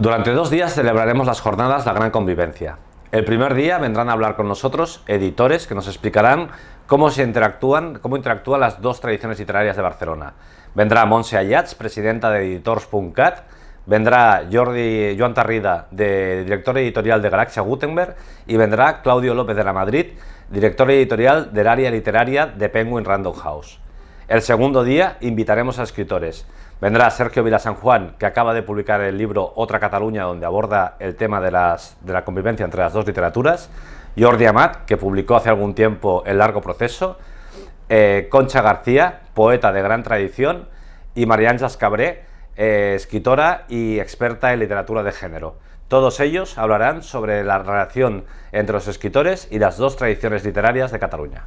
Durante dos días celebraremos las jornadas La Gran Convivencia. El primer día vendrán a hablar con nosotros editores que nos explicarán cómo se interactúan, cómo interactúan las dos tradiciones literarias de Barcelona. Vendrá Montse Ayats, presidenta de Editors.cat, vendrá Jordi Joan Tarrida, director editorial de Galaxia Gutenberg, y vendrá Claudio López de la Madrid, director editorial del área literaria de Penguin Random House. El segundo día invitaremos a escritores. Vendrá Sergio Vila San Juan, que acaba de publicar el libro Otra Cataluña, donde aborda el tema de, la convivencia entre las dos literaturas. Jordi Amat, que publicó hace algún tiempo El largo proceso. Eh, Concha García, poeta de gran tradición. Y María Ángeles Cabré, eh, escritora y experta en literatura de género. Todos ellos hablarán sobre la relación entre los escritores y las dos tradiciones literarias de Cataluña.